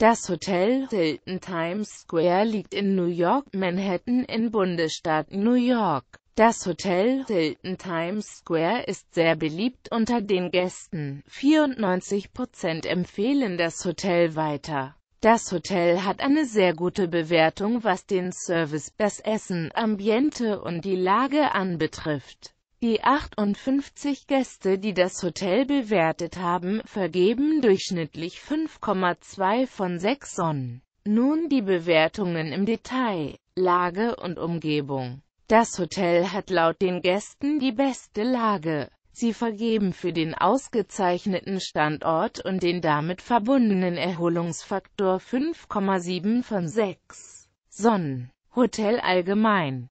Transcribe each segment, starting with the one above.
Das Hotel Hilton Times Square liegt in New York, Manhattan in Bundesstaat New York. Das Hotel Hilton Times Square ist sehr beliebt unter den Gästen. 94% empfehlen das Hotel weiter. Das Hotel hat eine sehr gute Bewertung, was den Service, das Essen, Ambiente und die Lage anbetrifft. Die 58 Gäste, die das Hotel bewertet haben, vergeben durchschnittlich 5,2 von 6 Sonnen. Nun die Bewertungen im Detail, Lage und Umgebung. Das Hotel hat laut den Gästen die beste Lage. Sie vergeben für den ausgezeichneten Standort und den damit verbundenen Erholungsfaktor 5,7 von 6 Sonnen. Hotel allgemein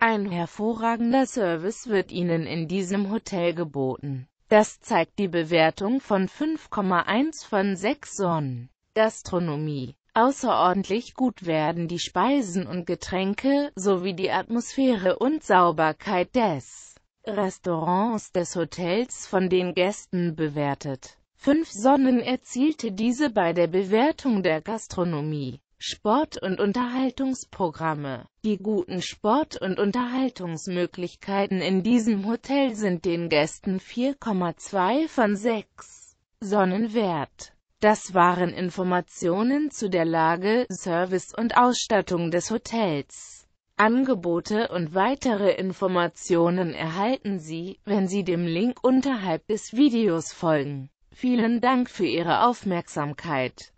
ein hervorragender Service wird Ihnen in diesem Hotel geboten. Das zeigt die Bewertung von 5,1 von 6 Sonnen. Gastronomie Außerordentlich gut werden die Speisen und Getränke, sowie die Atmosphäre und Sauberkeit des Restaurants des Hotels von den Gästen bewertet. 5 Sonnen erzielte diese bei der Bewertung der Gastronomie. Sport- und Unterhaltungsprogramme. Die guten Sport- und Unterhaltungsmöglichkeiten in diesem Hotel sind den Gästen 4,2 von 6 Sonnenwert. Das waren Informationen zu der Lage, Service und Ausstattung des Hotels. Angebote und weitere Informationen erhalten Sie, wenn Sie dem Link unterhalb des Videos folgen. Vielen Dank für Ihre Aufmerksamkeit.